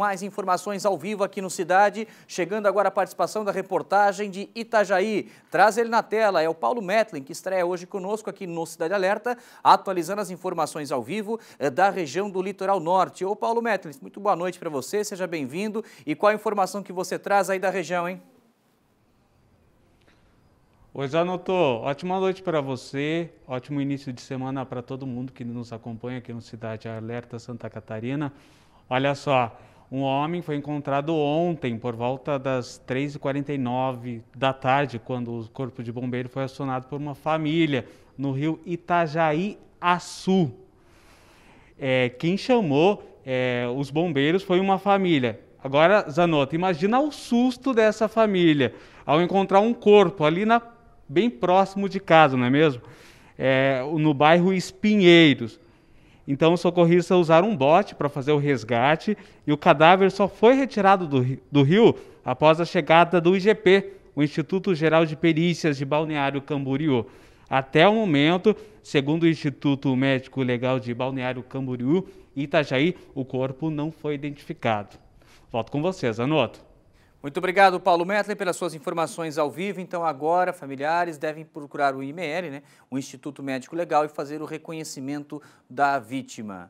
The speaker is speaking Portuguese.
Mais informações ao vivo aqui no Cidade, chegando agora a participação da reportagem de Itajaí. Traz ele na tela, é o Paulo Metlin, que estreia hoje conosco aqui no Cidade Alerta, atualizando as informações ao vivo eh, da região do litoral norte. Ô Paulo Metlin, muito boa noite para você, seja bem-vindo. E qual a informação que você traz aí da região, hein? Oi, Zanotto, ótima noite para você, ótimo início de semana para todo mundo que nos acompanha aqui no Cidade Alerta Santa Catarina. Olha só, um homem foi encontrado ontem, por volta das 3h49 da tarde, quando o corpo de bombeiro foi acionado por uma família no rio Itajaí Açu. É, quem chamou é, os bombeiros foi uma família. Agora, Zanotto, imagina o susto dessa família ao encontrar um corpo ali na, bem próximo de casa, não é mesmo? É, no bairro Espinheiros. Então, os socorristas usaram um bote para fazer o resgate e o cadáver só foi retirado do, do rio após a chegada do IGP, o Instituto Geral de Perícias de Balneário Camboriú. Até o momento, segundo o Instituto Médico Legal de Balneário Camboriú e Itajaí, o corpo não foi identificado. Volto com vocês, Anoto. Muito obrigado, Paulo Metley, pelas suas informações ao vivo. Então, agora, familiares devem procurar o IML, né, o Instituto Médico Legal, e fazer o reconhecimento da vítima.